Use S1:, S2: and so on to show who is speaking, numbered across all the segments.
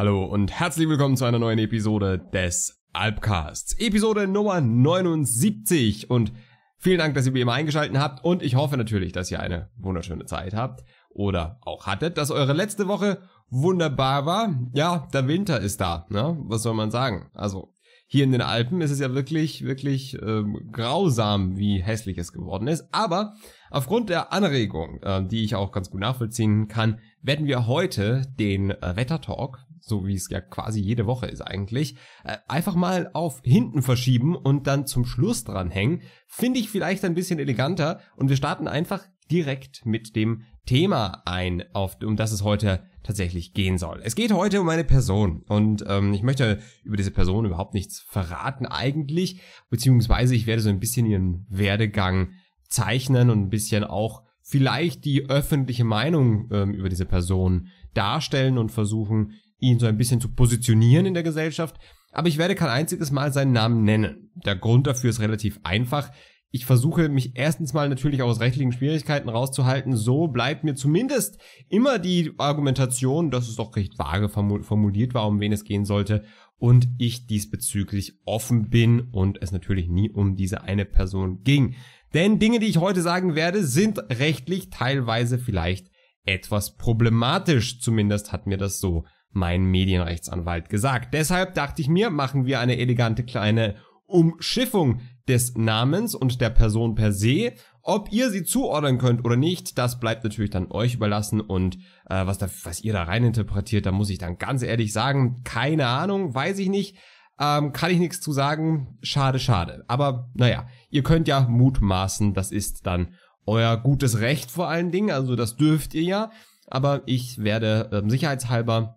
S1: Hallo und herzlich willkommen zu einer neuen Episode des Alpcasts. Episode Nummer 79 und vielen Dank, dass ihr wie immer eingeschalten habt und ich hoffe natürlich, dass ihr eine wunderschöne Zeit habt oder auch hattet, dass eure letzte Woche wunderbar war. Ja, der Winter ist da, ne? Was soll man sagen? Also hier in den Alpen ist es ja wirklich, wirklich ähm, grausam, wie hässlich es geworden ist. Aber aufgrund der Anregung, äh, die ich auch ganz gut nachvollziehen kann, werden wir heute den äh, Wettertalk, so wie es ja quasi jede Woche ist eigentlich, äh, einfach mal auf hinten verschieben und dann zum Schluss dranhängen. Finde ich vielleicht ein bisschen eleganter und wir starten einfach direkt mit dem Thema ein, auf, um das es heute tatsächlich gehen soll. Es geht heute um eine Person und ähm, ich möchte über diese Person überhaupt nichts verraten eigentlich, beziehungsweise ich werde so ein bisschen ihren Werdegang zeichnen und ein bisschen auch vielleicht die öffentliche Meinung ähm, über diese Person darstellen und versuchen, ihn so ein bisschen zu positionieren in der Gesellschaft. Aber ich werde kein einziges Mal seinen Namen nennen. Der Grund dafür ist relativ einfach ich versuche mich erstens mal natürlich aus rechtlichen Schwierigkeiten rauszuhalten. So bleibt mir zumindest immer die Argumentation, dass es doch recht vage formuliert war, um wen es gehen sollte. Und ich diesbezüglich offen bin und es natürlich nie um diese eine Person ging. Denn Dinge, die ich heute sagen werde, sind rechtlich teilweise vielleicht etwas problematisch. Zumindest hat mir das so mein Medienrechtsanwalt gesagt. Deshalb dachte ich mir, machen wir eine elegante kleine Umschiffung des Namens und der Person per se. Ob ihr sie zuordnen könnt oder nicht, das bleibt natürlich dann euch überlassen und äh, was, da, was ihr da reininterpretiert, da muss ich dann ganz ehrlich sagen, keine Ahnung, weiß ich nicht. Ähm, kann ich nichts zu sagen. Schade, schade. Aber naja, ihr könnt ja mutmaßen, das ist dann euer gutes Recht vor allen Dingen, also das dürft ihr ja. Aber ich werde ähm, sicherheitshalber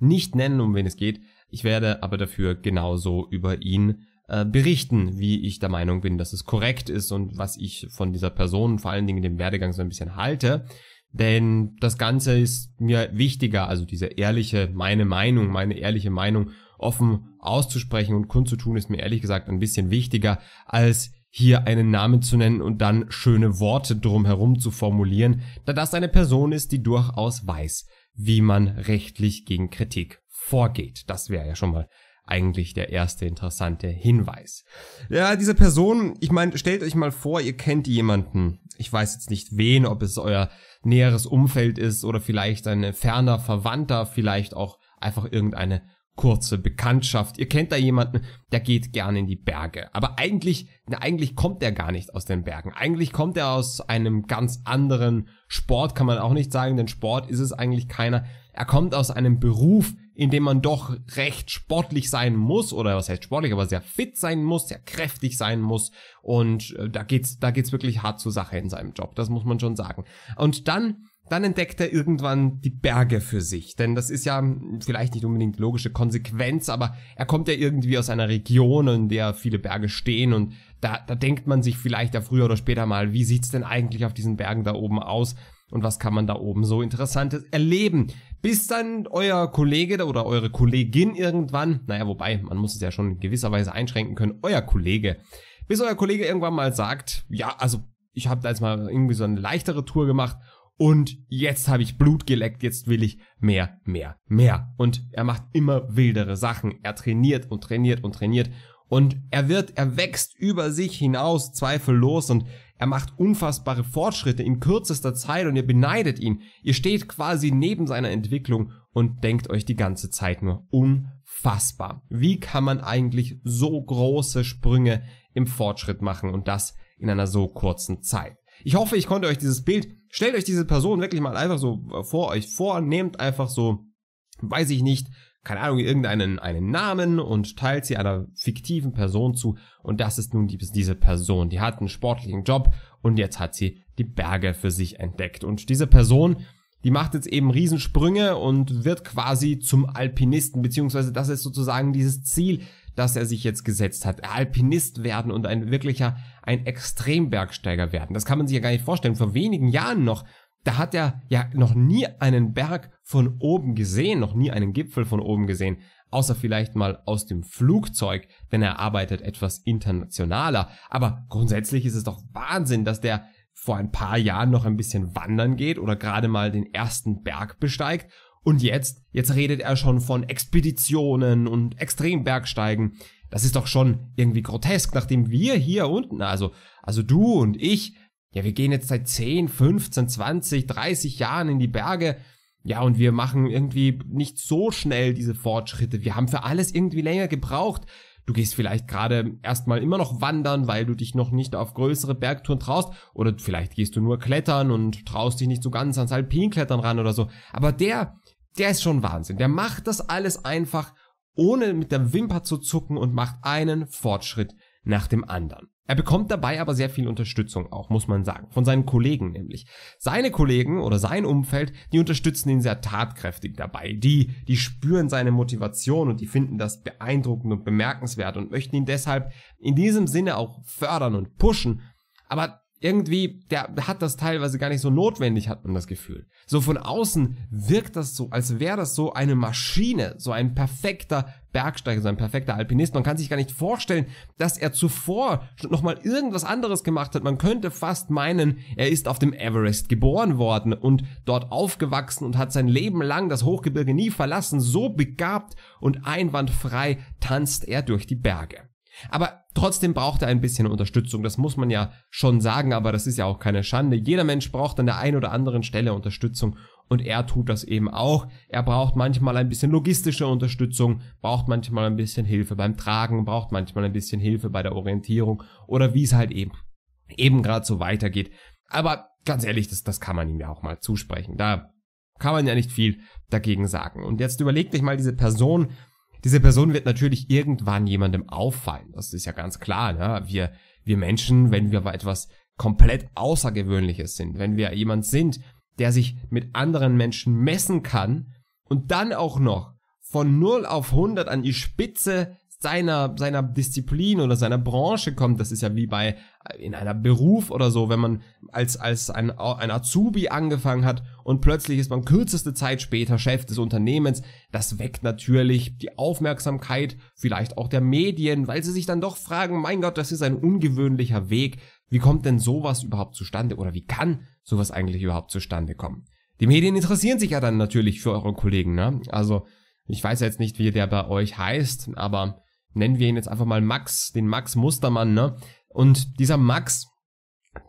S1: nicht nennen, um wen es geht. Ich werde aber dafür genauso über ihn äh, berichten, wie ich der Meinung bin, dass es korrekt ist und was ich von dieser Person, vor allen Dingen dem Werdegang so ein bisschen halte. Denn das Ganze ist mir wichtiger, also diese ehrliche, meine Meinung, meine ehrliche Meinung offen auszusprechen und kundzutun, ist mir ehrlich gesagt ein bisschen wichtiger, als hier einen Namen zu nennen und dann schöne Worte drumherum zu formulieren, da das eine Person ist, die durchaus weiß, wie man rechtlich gegen Kritik vorgeht. Das wäre ja schon mal eigentlich der erste interessante Hinweis. Ja, diese Person, ich meine, stellt euch mal vor, ihr kennt jemanden. Ich weiß jetzt nicht wen, ob es euer näheres Umfeld ist oder vielleicht ein ferner Verwandter, vielleicht auch einfach irgendeine kurze Bekanntschaft. Ihr kennt da jemanden, der geht gerne in die Berge. Aber eigentlich, eigentlich kommt er gar nicht aus den Bergen. Eigentlich kommt er aus einem ganz anderen Sport, kann man auch nicht sagen, denn Sport ist es eigentlich keiner. Er kommt aus einem Beruf, in dem man doch recht sportlich sein muss oder was heißt sportlich, aber sehr fit sein muss, sehr kräftig sein muss und äh, da geht's da geht's wirklich hart zur Sache in seinem Job, das muss man schon sagen. Und dann dann entdeckt er irgendwann die Berge für sich, denn das ist ja vielleicht nicht unbedingt logische Konsequenz, aber er kommt ja irgendwie aus einer Region, in der viele Berge stehen und da, da denkt man sich vielleicht ja früher oder später mal, wie sieht's denn eigentlich auf diesen Bergen da oben aus? und was kann man da oben so Interessantes erleben. Bis dann euer Kollege oder eure Kollegin irgendwann, naja, wobei, man muss es ja schon in gewisser Weise einschränken können, euer Kollege, bis euer Kollege irgendwann mal sagt, ja, also ich habe da jetzt mal irgendwie so eine leichtere Tour gemacht und jetzt habe ich Blut geleckt, jetzt will ich mehr, mehr, mehr. Und er macht immer wildere Sachen. Er trainiert und trainiert und trainiert. Und er wird, er wächst über sich hinaus, zweifellos. Und er macht unfassbare Fortschritte in kürzester Zeit und ihr beneidet ihn. Ihr steht quasi neben seiner Entwicklung und denkt euch die ganze Zeit nur unfassbar. Wie kann man eigentlich so große Sprünge im Fortschritt machen und das in einer so kurzen Zeit? Ich hoffe, ich konnte euch dieses Bild, stellt euch diese Person wirklich mal einfach so vor euch vor, nehmt einfach so, weiß ich nicht, keine Ahnung, irgendeinen einen Namen und teilt sie einer fiktiven Person zu. Und das ist nun die, diese Person. Die hat einen sportlichen Job und jetzt hat sie die Berge für sich entdeckt. Und diese Person, die macht jetzt eben Riesensprünge und wird quasi zum Alpinisten, beziehungsweise das ist sozusagen dieses Ziel, das er sich jetzt gesetzt hat. Alpinist werden und ein wirklicher, ein Extrembergsteiger werden. Das kann man sich ja gar nicht vorstellen. Vor wenigen Jahren noch da hat er ja noch nie einen Berg von oben gesehen, noch nie einen Gipfel von oben gesehen, außer vielleicht mal aus dem Flugzeug, denn er arbeitet etwas internationaler. Aber grundsätzlich ist es doch Wahnsinn, dass der vor ein paar Jahren noch ein bisschen wandern geht oder gerade mal den ersten Berg besteigt und jetzt, jetzt redet er schon von Expeditionen und Extrembergsteigen. Das ist doch schon irgendwie grotesk, nachdem wir hier unten, also, also du und ich, ja, wir gehen jetzt seit 10, 15, 20, 30 Jahren in die Berge. Ja, und wir machen irgendwie nicht so schnell diese Fortschritte. Wir haben für alles irgendwie länger gebraucht. Du gehst vielleicht gerade erstmal immer noch wandern, weil du dich noch nicht auf größere Bergtouren traust. Oder vielleicht gehst du nur klettern und traust dich nicht so ganz ans Alpinklettern ran oder so. Aber der, der ist schon Wahnsinn. Der macht das alles einfach, ohne mit der Wimper zu zucken und macht einen Fortschritt nach dem anderen. Er bekommt dabei aber sehr viel Unterstützung auch, muss man sagen, von seinen Kollegen nämlich. Seine Kollegen oder sein Umfeld, die unterstützen ihn sehr tatkräftig dabei. Die, die spüren seine Motivation und die finden das beeindruckend und bemerkenswert und möchten ihn deshalb in diesem Sinne auch fördern und pushen. Aber irgendwie, der hat das teilweise gar nicht so notwendig, hat man das Gefühl. So von außen wirkt das so, als wäre das so eine Maschine, so ein perfekter Bergsteiger, so ein perfekter Alpinist. Man kann sich gar nicht vorstellen, dass er zuvor nochmal irgendwas anderes gemacht hat. Man könnte fast meinen, er ist auf dem Everest geboren worden und dort aufgewachsen und hat sein Leben lang das Hochgebirge nie verlassen. So begabt und einwandfrei tanzt er durch die Berge. Aber trotzdem braucht er ein bisschen Unterstützung, das muss man ja schon sagen, aber das ist ja auch keine Schande. Jeder Mensch braucht an der einen oder anderen Stelle Unterstützung und er tut das eben auch. Er braucht manchmal ein bisschen logistische Unterstützung, braucht manchmal ein bisschen Hilfe beim Tragen, braucht manchmal ein bisschen Hilfe bei der Orientierung oder wie es halt eben eben gerade so weitergeht. Aber ganz ehrlich, das, das kann man ihm ja auch mal zusprechen. Da kann man ja nicht viel dagegen sagen. Und jetzt überleg dich mal diese Person, diese Person wird natürlich irgendwann jemandem auffallen. Das ist ja ganz klar. Ne? Wir, wir Menschen, wenn wir etwas komplett Außergewöhnliches sind, wenn wir jemand sind, der sich mit anderen Menschen messen kann und dann auch noch von 0 auf 100 an die Spitze seiner, seiner Disziplin oder seiner Branche kommt. Das ist ja wie bei in einer Beruf oder so, wenn man als, als ein, ein Azubi angefangen hat und plötzlich ist man kürzeste Zeit später Chef des Unternehmens. Das weckt natürlich die Aufmerksamkeit, vielleicht auch der Medien, weil sie sich dann doch fragen, mein Gott, das ist ein ungewöhnlicher Weg. Wie kommt denn sowas überhaupt zustande oder wie kann sowas eigentlich überhaupt zustande kommen? Die Medien interessieren sich ja dann natürlich für eure Kollegen, ne? Also, ich weiß jetzt nicht, wie der bei euch heißt, aber nennen wir ihn jetzt einfach mal Max, den Max Mustermann, ne? Und dieser Max,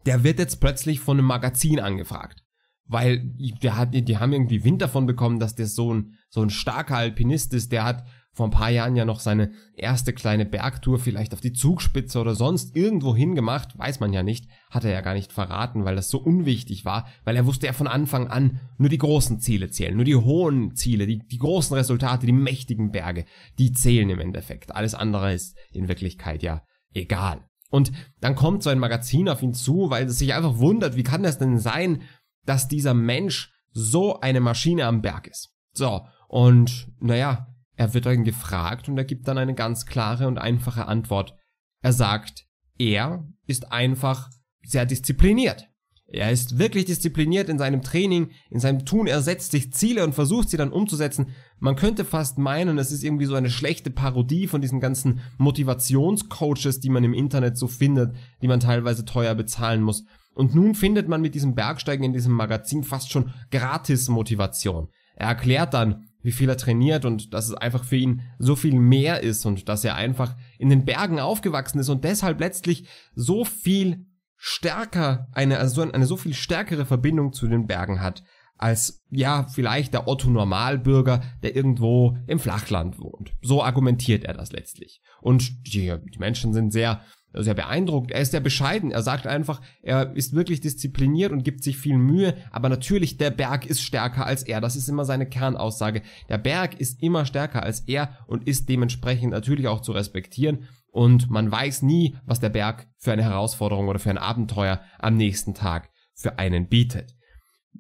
S1: der wird jetzt plötzlich von einem Magazin angefragt. Weil der hat, die haben irgendwie Wind davon bekommen, dass der so ein, so ein starker Alpinist ist, der hat vor ein paar Jahren ja noch seine erste kleine Bergtour vielleicht auf die Zugspitze oder sonst irgendwo hingemacht, weiß man ja nicht, hat er ja gar nicht verraten, weil das so unwichtig war, weil er wusste ja von Anfang an, nur die großen Ziele zählen, nur die hohen Ziele, die, die großen Resultate, die mächtigen Berge, die zählen im Endeffekt. Alles andere ist in Wirklichkeit ja egal. Und dann kommt so ein Magazin auf ihn zu, weil es sich einfach wundert, wie kann das denn sein, dass dieser Mensch so eine Maschine am Berg ist. So, und naja, er wird dann gefragt und er gibt dann eine ganz klare und einfache Antwort. Er sagt, er ist einfach sehr diszipliniert. Er ist wirklich diszipliniert in seinem Training, in seinem Tun. Er setzt sich Ziele und versucht sie dann umzusetzen. Man könnte fast meinen, es ist irgendwie so eine schlechte Parodie von diesen ganzen Motivationscoaches, die man im Internet so findet, die man teilweise teuer bezahlen muss. Und nun findet man mit diesem Bergsteigen in diesem Magazin fast schon gratis Motivation. Er erklärt dann, wie viel er trainiert und dass es einfach für ihn so viel mehr ist und dass er einfach in den Bergen aufgewachsen ist und deshalb letztlich so viel stärker, eine, also eine so viel stärkere Verbindung zu den Bergen hat, als ja, vielleicht der Otto Normalbürger, der irgendwo im Flachland wohnt. So argumentiert er das letztlich. Und die, die Menschen sind sehr sehr beeindruckend. Er ist sehr bescheiden. Er sagt einfach, er ist wirklich diszipliniert und gibt sich viel Mühe. Aber natürlich, der Berg ist stärker als er. Das ist immer seine Kernaussage. Der Berg ist immer stärker als er und ist dementsprechend natürlich auch zu respektieren. Und man weiß nie, was der Berg für eine Herausforderung oder für ein Abenteuer am nächsten Tag für einen bietet.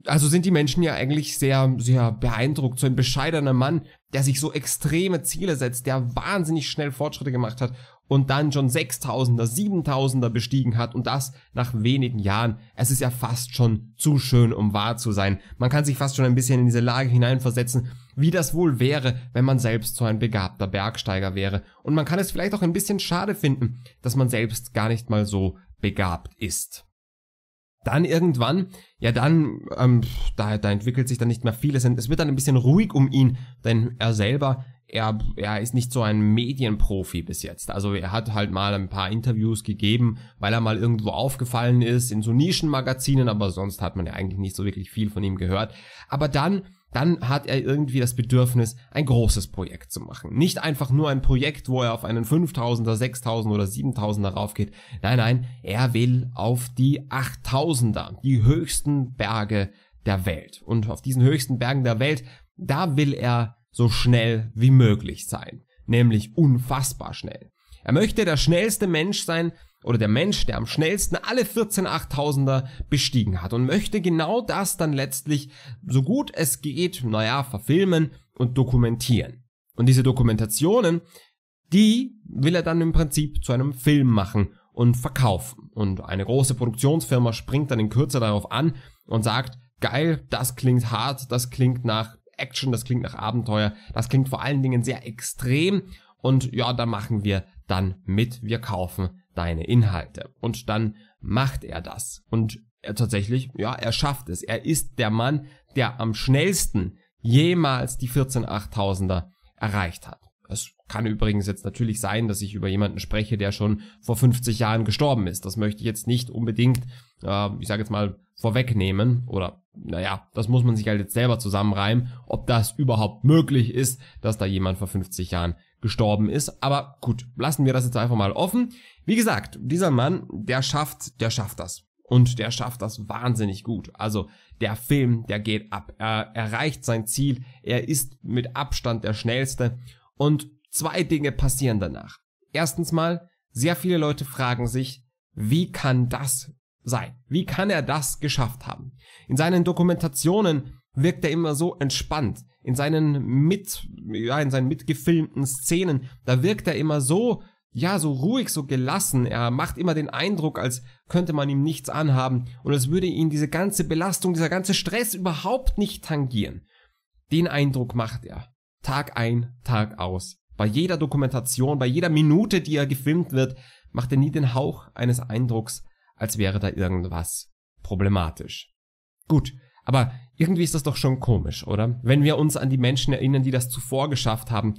S1: Also sind die Menschen ja eigentlich sehr, sehr beeindruckt. So ein bescheidener Mann, der sich so extreme Ziele setzt, der wahnsinnig schnell Fortschritte gemacht hat und dann schon 6000er, 7000er bestiegen hat und das nach wenigen Jahren. Es ist ja fast schon zu schön, um wahr zu sein. Man kann sich fast schon ein bisschen in diese Lage hineinversetzen, wie das wohl wäre, wenn man selbst so ein begabter Bergsteiger wäre. Und man kann es vielleicht auch ein bisschen schade finden, dass man selbst gar nicht mal so begabt ist. Dann irgendwann, ja dann, ähm, da, da entwickelt sich dann nicht mehr vieles, Es wird dann ein bisschen ruhig um ihn, denn er selber er, er ist nicht so ein Medienprofi bis jetzt. Also er hat halt mal ein paar Interviews gegeben, weil er mal irgendwo aufgefallen ist in so Nischenmagazinen, aber sonst hat man ja eigentlich nicht so wirklich viel von ihm gehört. Aber dann, dann hat er irgendwie das Bedürfnis, ein großes Projekt zu machen. Nicht einfach nur ein Projekt, wo er auf einen 5000er, 6000er oder 7000er raufgeht. Nein, nein, er will auf die 8000er, die höchsten Berge der Welt. Und auf diesen höchsten Bergen der Welt, da will er so schnell wie möglich sein, nämlich unfassbar schnell. Er möchte der schnellste Mensch sein oder der Mensch, der am schnellsten alle 14 8000er bestiegen hat und möchte genau das dann letztlich so gut es geht, naja, verfilmen und dokumentieren. Und diese Dokumentationen, die will er dann im Prinzip zu einem Film machen und verkaufen. Und eine große Produktionsfirma springt dann in Kürze darauf an und sagt, geil, das klingt hart, das klingt nach Action, das klingt nach Abenteuer, das klingt vor allen Dingen sehr extrem und ja, da machen wir dann mit, wir kaufen deine Inhalte. Und dann macht er das. Und er tatsächlich, ja, er schafft es. Er ist der Mann, der am schnellsten jemals die 14 er erreicht hat. Es kann übrigens jetzt natürlich sein, dass ich über jemanden spreche, der schon vor 50 Jahren gestorben ist. Das möchte ich jetzt nicht unbedingt, äh, ich sage jetzt mal, vorwegnehmen oder naja, das muss man sich halt jetzt selber zusammenreimen, ob das überhaupt möglich ist, dass da jemand vor 50 Jahren gestorben ist. Aber gut, lassen wir das jetzt einfach mal offen. Wie gesagt, dieser Mann, der schafft, der schafft das. Und der schafft das wahnsinnig gut. Also der Film, der geht ab. Er erreicht sein Ziel. Er ist mit Abstand der schnellste. Und zwei Dinge passieren danach. Erstens mal, sehr viele Leute fragen sich, wie kann das sein? Wie kann er das geschafft haben? In seinen Dokumentationen wirkt er immer so entspannt. In seinen mit, ja, in seinen mitgefilmten Szenen, da wirkt er immer so, ja, so ruhig, so gelassen. Er macht immer den Eindruck, als könnte man ihm nichts anhaben und als würde ihn diese ganze Belastung, dieser ganze Stress überhaupt nicht tangieren. Den Eindruck macht er. Tag ein, Tag aus. Bei jeder Dokumentation, bei jeder Minute, die er gefilmt wird, macht er nie den Hauch eines Eindrucks, als wäre da irgendwas problematisch. Gut, aber irgendwie ist das doch schon komisch, oder? Wenn wir uns an die Menschen erinnern, die das zuvor geschafft haben,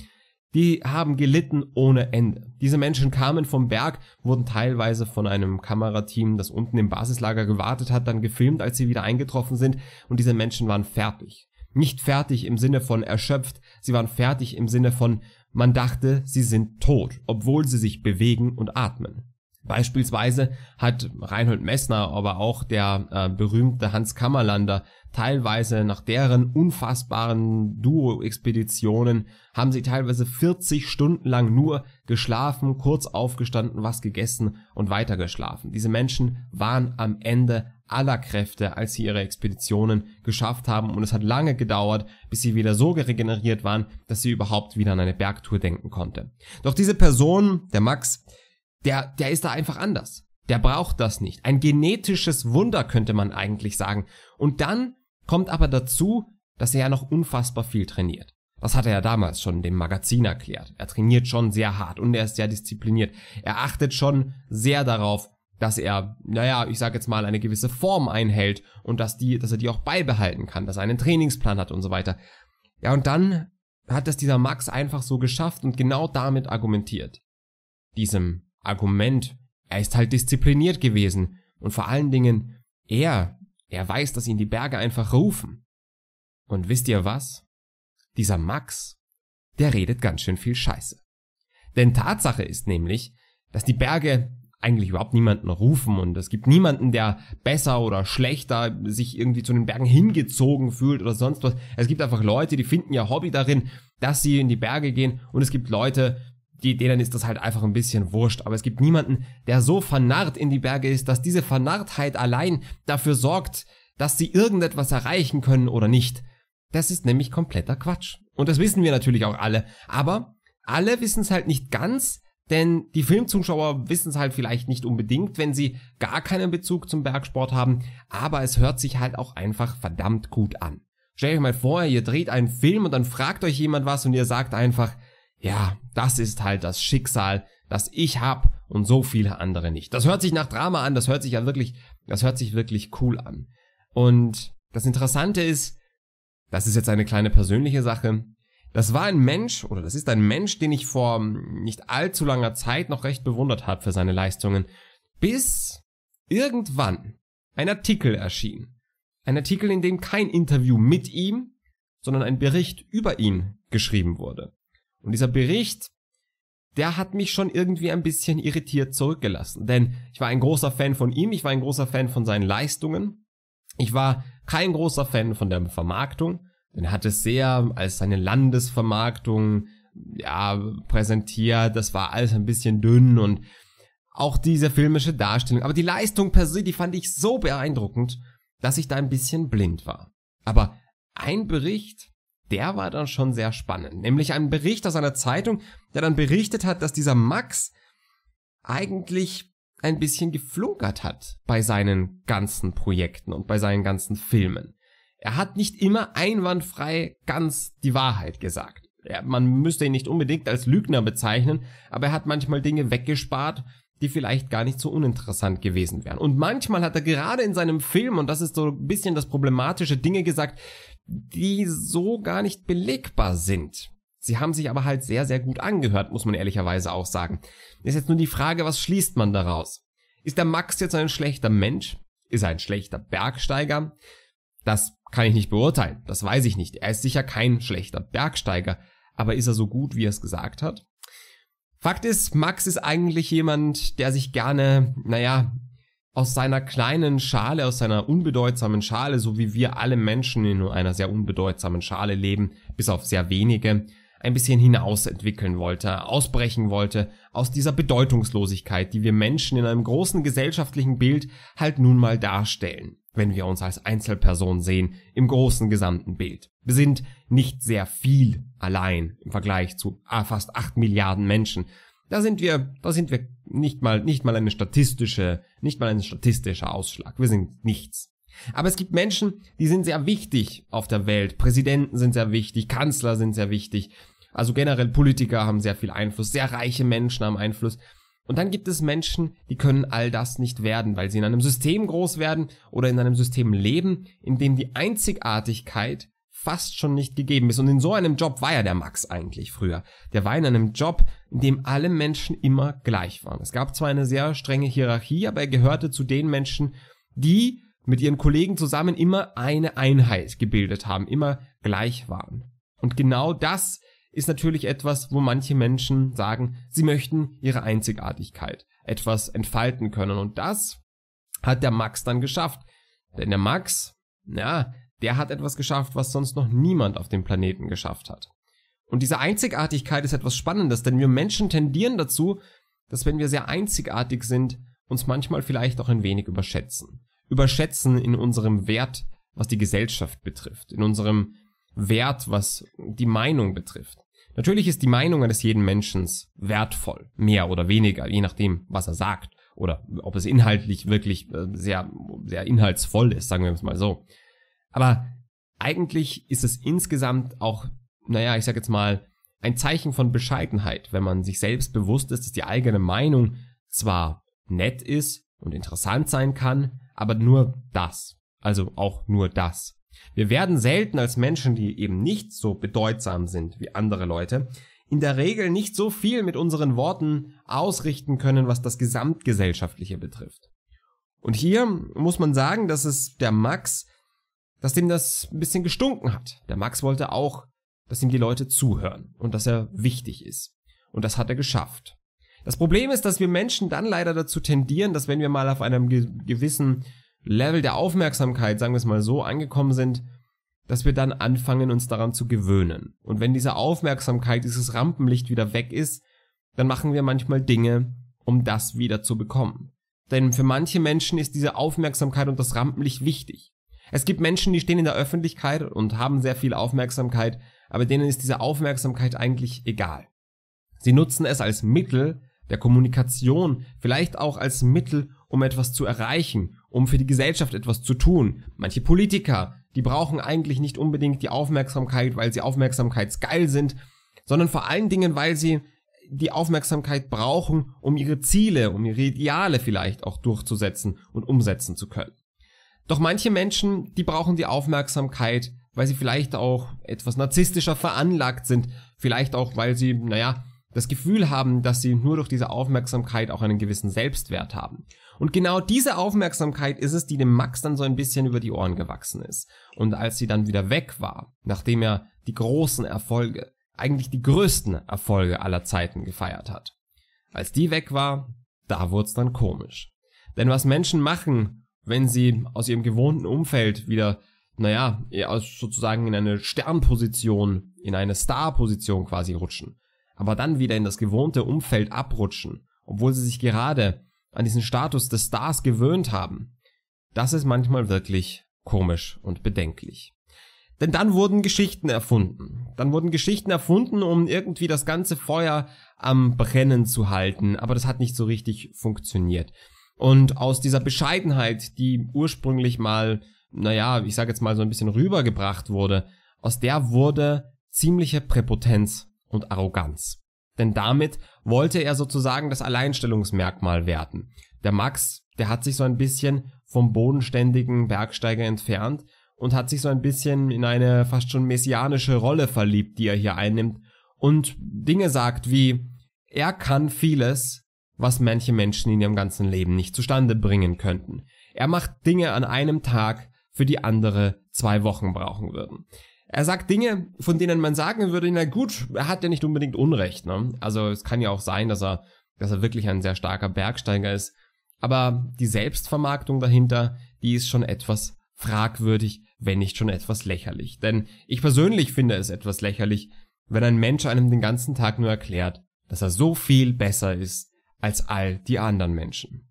S1: die haben gelitten ohne Ende. Diese Menschen kamen vom Berg, wurden teilweise von einem Kamerateam, das unten im Basislager gewartet hat, dann gefilmt, als sie wieder eingetroffen sind, und diese Menschen waren fertig. Nicht fertig im Sinne von erschöpft, sie waren fertig im Sinne von man dachte, sie sind tot, obwohl sie sich bewegen und atmen. Beispielsweise hat Reinhold Messner, aber auch der äh, berühmte Hans Kammerlander teilweise nach deren unfassbaren Duo-Expeditionen haben sie teilweise 40 Stunden lang nur geschlafen, kurz aufgestanden, was gegessen und weitergeschlafen. Diese Menschen waren am Ende aller Kräfte, als sie ihre Expeditionen geschafft haben und es hat lange gedauert, bis sie wieder so regeneriert waren, dass sie überhaupt wieder an eine Bergtour denken konnte. Doch diese Person, der Max, der, der ist da einfach anders. Der braucht das nicht. Ein genetisches Wunder könnte man eigentlich sagen. Und dann kommt aber dazu, dass er ja noch unfassbar viel trainiert. Das hat er ja damals schon dem Magazin erklärt. Er trainiert schon sehr hart und er ist sehr diszipliniert. Er achtet schon sehr darauf, dass er, naja, ich sag jetzt mal, eine gewisse Form einhält und dass die, dass er die auch beibehalten kann, dass er einen Trainingsplan hat und so weiter. Ja, und dann hat das dieser Max einfach so geschafft und genau damit argumentiert. Diesem Argument, er ist halt diszipliniert gewesen und vor allen Dingen, er, er weiß, dass ihn die Berge einfach rufen. Und wisst ihr was? Dieser Max, der redet ganz schön viel Scheiße. Denn Tatsache ist nämlich, dass die Berge eigentlich überhaupt niemanden rufen und es gibt niemanden, der besser oder schlechter sich irgendwie zu den Bergen hingezogen fühlt oder sonst was. Es gibt einfach Leute, die finden ihr Hobby darin, dass sie in die Berge gehen und es gibt Leute, die, denen ist das halt einfach ein bisschen wurscht. Aber es gibt niemanden, der so vernarrt in die Berge ist, dass diese Vernarrtheit allein dafür sorgt, dass sie irgendetwas erreichen können oder nicht. Das ist nämlich kompletter Quatsch. Und das wissen wir natürlich auch alle. Aber alle wissen es halt nicht ganz, denn die Filmzuschauer wissen es halt vielleicht nicht unbedingt, wenn sie gar keinen Bezug zum Bergsport haben, aber es hört sich halt auch einfach verdammt gut an. Stellt euch mal vor, ihr dreht einen Film und dann fragt euch jemand was und ihr sagt einfach, ja, das ist halt das Schicksal, das ich hab und so viele andere nicht. Das hört sich nach Drama an, das hört sich ja wirklich, das hört sich wirklich cool an. Und das Interessante ist, das ist jetzt eine kleine persönliche Sache. Das war ein Mensch, oder das ist ein Mensch, den ich vor nicht allzu langer Zeit noch recht bewundert habe für seine Leistungen, bis irgendwann ein Artikel erschien. Ein Artikel, in dem kein Interview mit ihm, sondern ein Bericht über ihn geschrieben wurde. Und dieser Bericht, der hat mich schon irgendwie ein bisschen irritiert zurückgelassen. Denn ich war ein großer Fan von ihm, ich war ein großer Fan von seinen Leistungen. Ich war kein großer Fan von der Vermarktung, denn er hat es sehr als seine Landesvermarktung ja, präsentiert. Das war alles ein bisschen dünn und auch diese filmische Darstellung. Aber die Leistung per se, die fand ich so beeindruckend, dass ich da ein bisschen blind war. Aber ein Bericht, der war dann schon sehr spannend. Nämlich ein Bericht aus einer Zeitung, der dann berichtet hat, dass dieser Max eigentlich ein bisschen geflunkert hat bei seinen ganzen Projekten und bei seinen ganzen Filmen. Er hat nicht immer einwandfrei ganz die Wahrheit gesagt. Ja, man müsste ihn nicht unbedingt als Lügner bezeichnen, aber er hat manchmal Dinge weggespart die vielleicht gar nicht so uninteressant gewesen wären. Und manchmal hat er gerade in seinem Film, und das ist so ein bisschen das Problematische, Dinge gesagt, die so gar nicht belegbar sind. Sie haben sich aber halt sehr, sehr gut angehört, muss man ehrlicherweise auch sagen. Ist jetzt nur die Frage, was schließt man daraus? Ist der Max jetzt ein schlechter Mensch? Ist er ein schlechter Bergsteiger? Das kann ich nicht beurteilen, das weiß ich nicht. Er ist sicher kein schlechter Bergsteiger, aber ist er so gut, wie er es gesagt hat? Fakt ist, Max ist eigentlich jemand, der sich gerne, naja, aus seiner kleinen Schale, aus seiner unbedeutsamen Schale, so wie wir alle Menschen in einer sehr unbedeutsamen Schale leben, bis auf sehr wenige, ein bisschen hinaus entwickeln wollte, ausbrechen wollte aus dieser Bedeutungslosigkeit, die wir Menschen in einem großen gesellschaftlichen Bild halt nun mal darstellen wenn wir uns als Einzelperson sehen, im großen gesamten Bild. Wir sind nicht sehr viel allein im Vergleich zu ah, fast acht Milliarden Menschen. Da sind wir, da sind wir nicht mal, nicht mal eine statistische, nicht mal ein statistischer Ausschlag. Wir sind nichts. Aber es gibt Menschen, die sind sehr wichtig auf der Welt. Präsidenten sind sehr wichtig, Kanzler sind sehr wichtig. Also generell Politiker haben sehr viel Einfluss, sehr reiche Menschen haben Einfluss. Und dann gibt es Menschen, die können all das nicht werden, weil sie in einem System groß werden oder in einem System leben, in dem die Einzigartigkeit fast schon nicht gegeben ist. Und in so einem Job war ja der Max eigentlich früher. Der war in einem Job, in dem alle Menschen immer gleich waren. Es gab zwar eine sehr strenge Hierarchie, aber er gehörte zu den Menschen, die mit ihren Kollegen zusammen immer eine Einheit gebildet haben, immer gleich waren. Und genau das ist natürlich etwas, wo manche Menschen sagen, sie möchten ihre Einzigartigkeit etwas entfalten können. Und das hat der Max dann geschafft. Denn der Max, ja, der hat etwas geschafft, was sonst noch niemand auf dem Planeten geschafft hat. Und diese Einzigartigkeit ist etwas Spannendes, denn wir Menschen tendieren dazu, dass wenn wir sehr einzigartig sind, uns manchmal vielleicht auch ein wenig überschätzen. Überschätzen in unserem Wert, was die Gesellschaft betrifft, in unserem Wert, was die Meinung betrifft. Natürlich ist die Meinung eines jeden Menschen wertvoll, mehr oder weniger, je nachdem, was er sagt oder ob es inhaltlich wirklich äh, sehr, sehr inhaltsvoll ist, sagen wir es mal so. Aber eigentlich ist es insgesamt auch, naja, ich sag jetzt mal, ein Zeichen von Bescheidenheit, wenn man sich selbst bewusst ist, dass die eigene Meinung zwar nett ist und interessant sein kann, aber nur das. Also auch nur das. Wir werden selten als Menschen, die eben nicht so bedeutsam sind wie andere Leute, in der Regel nicht so viel mit unseren Worten ausrichten können, was das Gesamtgesellschaftliche betrifft. Und hier muss man sagen, dass es der Max, dass dem das ein bisschen gestunken hat. Der Max wollte auch, dass ihm die Leute zuhören und dass er wichtig ist. Und das hat er geschafft. Das Problem ist, dass wir Menschen dann leider dazu tendieren, dass wenn wir mal auf einem gewissen Level der Aufmerksamkeit, sagen wir es mal so, angekommen sind, dass wir dann anfangen, uns daran zu gewöhnen. Und wenn diese Aufmerksamkeit, dieses Rampenlicht wieder weg ist, dann machen wir manchmal Dinge, um das wieder zu bekommen. Denn für manche Menschen ist diese Aufmerksamkeit und das Rampenlicht wichtig. Es gibt Menschen, die stehen in der Öffentlichkeit und haben sehr viel Aufmerksamkeit, aber denen ist diese Aufmerksamkeit eigentlich egal. Sie nutzen es als Mittel der Kommunikation, vielleicht auch als Mittel, um etwas zu erreichen, um für die Gesellschaft etwas zu tun. Manche Politiker, die brauchen eigentlich nicht unbedingt die Aufmerksamkeit, weil sie aufmerksamkeitsgeil sind, sondern vor allen Dingen, weil sie die Aufmerksamkeit brauchen, um ihre Ziele, um ihre Ideale vielleicht auch durchzusetzen und umsetzen zu können. Doch manche Menschen, die brauchen die Aufmerksamkeit, weil sie vielleicht auch etwas narzisstischer veranlagt sind, vielleicht auch, weil sie, naja, das Gefühl haben, dass sie nur durch diese Aufmerksamkeit auch einen gewissen Selbstwert haben. Und genau diese Aufmerksamkeit ist es, die dem Max dann so ein bisschen über die Ohren gewachsen ist. Und als sie dann wieder weg war, nachdem er die großen Erfolge, eigentlich die größten Erfolge aller Zeiten gefeiert hat. Als die weg war, da wurde es dann komisch. Denn was Menschen machen, wenn sie aus ihrem gewohnten Umfeld wieder, naja, sozusagen in eine Sternposition, in eine Starposition quasi rutschen, aber dann wieder in das gewohnte Umfeld abrutschen, obwohl sie sich gerade an diesen Status des Stars gewöhnt haben. Das ist manchmal wirklich komisch und bedenklich. Denn dann wurden Geschichten erfunden. Dann wurden Geschichten erfunden, um irgendwie das ganze Feuer am Brennen zu halten. Aber das hat nicht so richtig funktioniert. Und aus dieser Bescheidenheit, die ursprünglich mal, naja, ich sage jetzt mal so ein bisschen rübergebracht wurde, aus der wurde ziemliche Präpotenz und Arroganz. Denn damit wollte er sozusagen das Alleinstellungsmerkmal werten. Der Max, der hat sich so ein bisschen vom bodenständigen Bergsteiger entfernt und hat sich so ein bisschen in eine fast schon messianische Rolle verliebt, die er hier einnimmt und Dinge sagt wie, er kann vieles, was manche Menschen in ihrem ganzen Leben nicht zustande bringen könnten. Er macht Dinge an einem Tag, für die andere zwei Wochen brauchen würden. Er sagt Dinge, von denen man sagen würde, na gut, er hat ja nicht unbedingt Unrecht. Ne? Also es kann ja auch sein, dass er, dass er wirklich ein sehr starker Bergsteiger ist. Aber die Selbstvermarktung dahinter, die ist schon etwas fragwürdig, wenn nicht schon etwas lächerlich. Denn ich persönlich finde es etwas lächerlich, wenn ein Mensch einem den ganzen Tag nur erklärt, dass er so viel besser ist als all die anderen Menschen.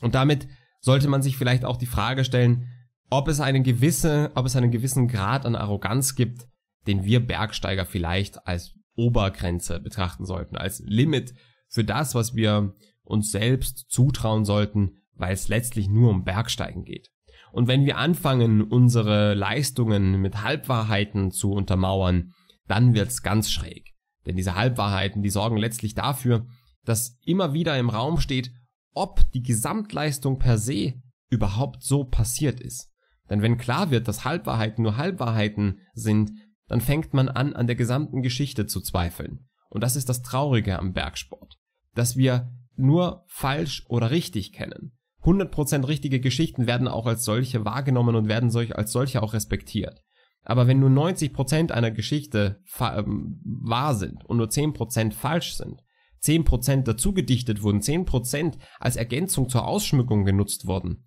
S1: Und damit sollte man sich vielleicht auch die Frage stellen, ob es, einen gewisse, ob es einen gewissen Grad an Arroganz gibt, den wir Bergsteiger vielleicht als Obergrenze betrachten sollten, als Limit für das, was wir uns selbst zutrauen sollten, weil es letztlich nur um Bergsteigen geht. Und wenn wir anfangen, unsere Leistungen mit Halbwahrheiten zu untermauern, dann wird's ganz schräg. Denn diese Halbwahrheiten, die sorgen letztlich dafür, dass immer wieder im Raum steht, ob die Gesamtleistung per se überhaupt so passiert ist. Denn wenn klar wird, dass Halbwahrheiten nur Halbwahrheiten sind, dann fängt man an, an der gesamten Geschichte zu zweifeln. Und das ist das Traurige am Bergsport, dass wir nur falsch oder richtig kennen. 100% richtige Geschichten werden auch als solche wahrgenommen und werden als solche auch respektiert. Aber wenn nur 90% einer Geschichte ähm, wahr sind und nur 10% falsch sind, 10% dazu gedichtet wurden, 10% als Ergänzung zur Ausschmückung genutzt wurden,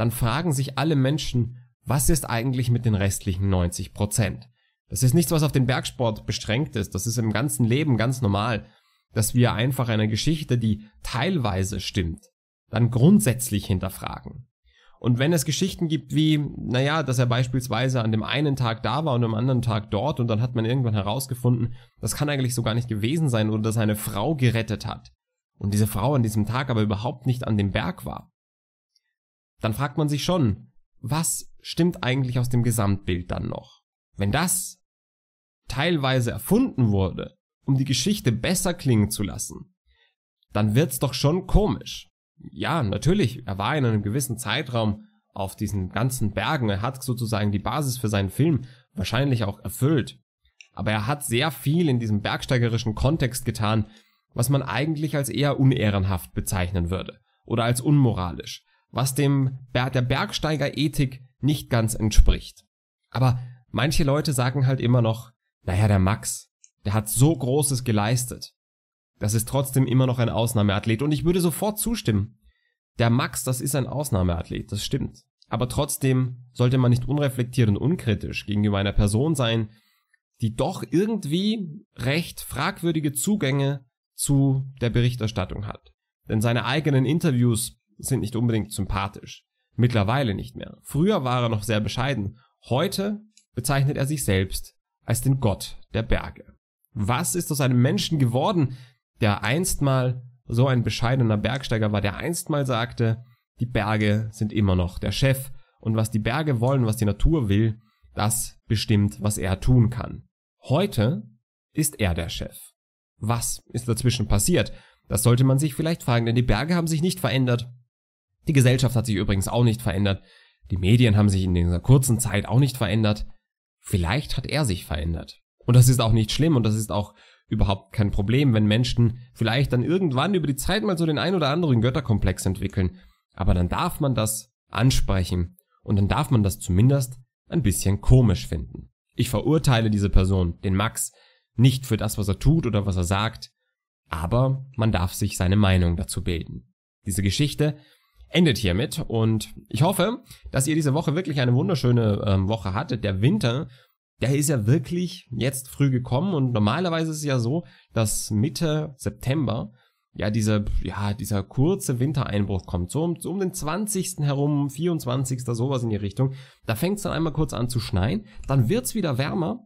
S1: dann fragen sich alle Menschen, was ist eigentlich mit den restlichen 90 Prozent? Das ist nichts, was auf den Bergsport beschränkt ist. Das ist im ganzen Leben ganz normal, dass wir einfach eine Geschichte, die teilweise stimmt, dann grundsätzlich hinterfragen. Und wenn es Geschichten gibt wie, naja, dass er beispielsweise an dem einen Tag da war und am anderen Tag dort und dann hat man irgendwann herausgefunden, das kann eigentlich so gar nicht gewesen sein oder dass eine Frau gerettet hat und diese Frau an diesem Tag aber überhaupt nicht an dem Berg war, dann fragt man sich schon, was stimmt eigentlich aus dem Gesamtbild dann noch? Wenn das teilweise erfunden wurde, um die Geschichte besser klingen zu lassen, dann wird's doch schon komisch. Ja, natürlich, er war in einem gewissen Zeitraum auf diesen ganzen Bergen, er hat sozusagen die Basis für seinen Film wahrscheinlich auch erfüllt. Aber er hat sehr viel in diesem bergsteigerischen Kontext getan, was man eigentlich als eher unehrenhaft bezeichnen würde oder als unmoralisch was dem der Bergsteigerethik nicht ganz entspricht. Aber manche Leute sagen halt immer noch, naja, der Max, der hat so Großes geleistet. Das ist trotzdem immer noch ein Ausnahmeathlet und ich würde sofort zustimmen. Der Max, das ist ein Ausnahmeathlet, das stimmt. Aber trotzdem sollte man nicht unreflektiert und unkritisch gegenüber einer Person sein, die doch irgendwie recht fragwürdige Zugänge zu der Berichterstattung hat. Denn seine eigenen Interviews sind nicht unbedingt sympathisch. Mittlerweile nicht mehr. Früher war er noch sehr bescheiden. Heute bezeichnet er sich selbst als den Gott der Berge. Was ist aus einem Menschen geworden, der einstmal so ein bescheidener Bergsteiger war, der einstmal sagte, die Berge sind immer noch der Chef und was die Berge wollen, was die Natur will, das bestimmt, was er tun kann. Heute ist er der Chef. Was ist dazwischen passiert? Das sollte man sich vielleicht fragen, denn die Berge haben sich nicht verändert, die Gesellschaft hat sich übrigens auch nicht verändert. Die Medien haben sich in dieser kurzen Zeit auch nicht verändert. Vielleicht hat er sich verändert. Und das ist auch nicht schlimm und das ist auch überhaupt kein Problem, wenn Menschen vielleicht dann irgendwann über die Zeit mal so den ein oder anderen Götterkomplex entwickeln. Aber dann darf man das ansprechen und dann darf man das zumindest ein bisschen komisch finden. Ich verurteile diese Person, den Max, nicht für das, was er tut oder was er sagt, aber man darf sich seine Meinung dazu bilden. Diese Geschichte endet hiermit und ich hoffe, dass ihr diese Woche wirklich eine wunderschöne ähm, Woche hattet. Der Winter, der ist ja wirklich jetzt früh gekommen und normalerweise ist es ja so, dass Mitte September ja, dieser ja, dieser kurze Wintereinbruch kommt, so um, so um den 20. herum, 24. sowas in die Richtung, da fängt es dann einmal kurz an zu schneien, dann wird's wieder wärmer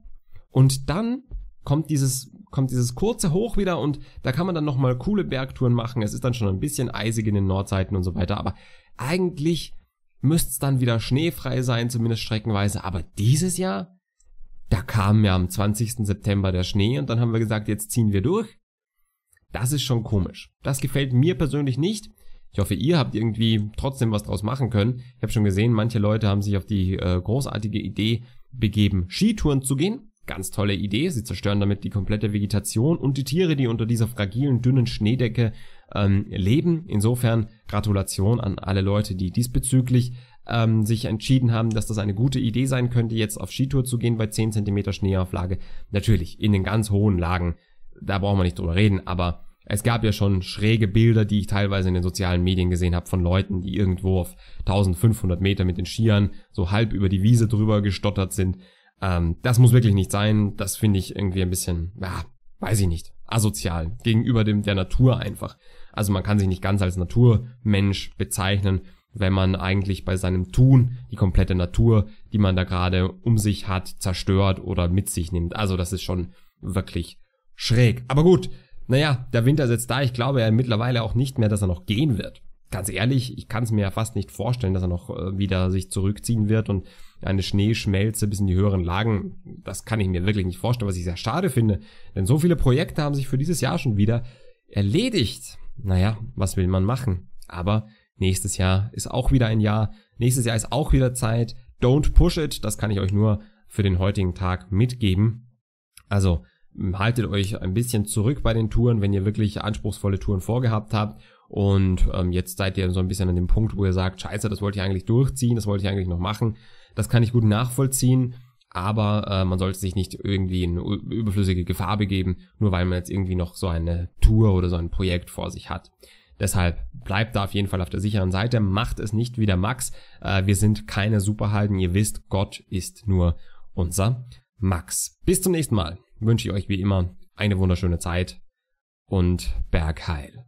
S1: und dann kommt dieses, kommt dieses kurze Hoch wieder und da kann man dann nochmal coole Bergtouren machen. Es ist dann schon ein bisschen eisig in den Nordseiten und so weiter, aber eigentlich müsste es dann wieder schneefrei sein, zumindest streckenweise. Aber dieses Jahr, da kam ja am 20. September der Schnee und dann haben wir gesagt, jetzt ziehen wir durch. Das ist schon komisch. Das gefällt mir persönlich nicht. Ich hoffe, ihr habt irgendwie trotzdem was draus machen können. Ich habe schon gesehen, manche Leute haben sich auf die äh, großartige Idee begeben, Skitouren zu gehen. Ganz tolle Idee, sie zerstören damit die komplette Vegetation und die Tiere, die unter dieser fragilen, dünnen Schneedecke ähm, leben. Insofern Gratulation an alle Leute, die diesbezüglich ähm, sich entschieden haben, dass das eine gute Idee sein könnte, jetzt auf Skitour zu gehen bei 10 cm Schneeauflage. Natürlich, in den ganz hohen Lagen, da brauchen wir nicht drüber reden, aber es gab ja schon schräge Bilder, die ich teilweise in den sozialen Medien gesehen habe von Leuten, die irgendwo auf 1500 Meter mit den Skiern so halb über die Wiese drüber gestottert sind. Ähm, das muss wirklich nicht sein. Das finde ich irgendwie ein bisschen, ja, weiß ich nicht, asozial gegenüber dem der Natur einfach. Also man kann sich nicht ganz als Naturmensch bezeichnen, wenn man eigentlich bei seinem Tun die komplette Natur, die man da gerade um sich hat, zerstört oder mit sich nimmt. Also das ist schon wirklich schräg. Aber gut, naja, der Winter ist jetzt da. Ich glaube ja mittlerweile auch nicht mehr, dass er noch gehen wird. Ganz ehrlich, ich kann es mir ja fast nicht vorstellen, dass er noch äh, wieder sich zurückziehen wird und eine Schneeschmelze bis in die höheren Lagen. Das kann ich mir wirklich nicht vorstellen, was ich sehr schade finde. Denn so viele Projekte haben sich für dieses Jahr schon wieder erledigt. Naja, was will man machen? Aber nächstes Jahr ist auch wieder ein Jahr. Nächstes Jahr ist auch wieder Zeit. Don't push it. Das kann ich euch nur für den heutigen Tag mitgeben. Also haltet euch ein bisschen zurück bei den Touren, wenn ihr wirklich anspruchsvolle Touren vorgehabt habt und ähm, jetzt seid ihr so ein bisschen an dem Punkt, wo ihr sagt, scheiße, das wollte ich eigentlich durchziehen, das wollte ich eigentlich noch machen. Das kann ich gut nachvollziehen, aber äh, man sollte sich nicht irgendwie in überflüssige Gefahr begeben, nur weil man jetzt irgendwie noch so eine Tour oder so ein Projekt vor sich hat. Deshalb bleibt da auf jeden Fall auf der sicheren Seite, macht es nicht wie der Max. Äh, wir sind keine Superhelden, ihr wisst, Gott ist nur unser Max. Bis zum nächsten Mal wünsche ich euch wie immer eine wunderschöne Zeit und Bergheil.